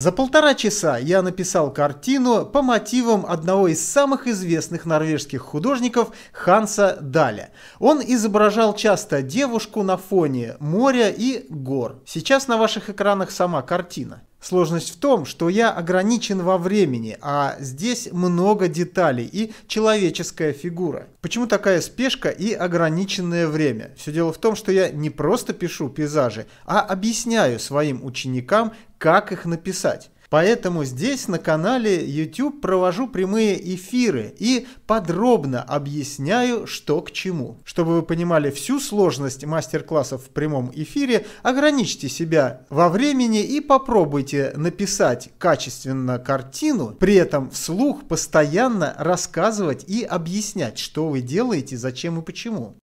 За полтора часа я написал картину по мотивам одного из самых известных норвежских художников Ханса Даля. Он изображал часто девушку на фоне моря и гор. Сейчас на ваших экранах сама картина. Сложность в том, что я ограничен во времени, а здесь много деталей и человеческая фигура. Почему такая спешка и ограниченное время? Все дело в том, что я не просто пишу пейзажи, а объясняю своим ученикам, как их написать. Поэтому здесь на канале YouTube провожу прямые эфиры и подробно объясняю, что к чему. Чтобы вы понимали всю сложность мастер-классов в прямом эфире, ограничьте себя во времени и попробуйте написать качественно картину, при этом вслух постоянно рассказывать и объяснять, что вы делаете, зачем и почему.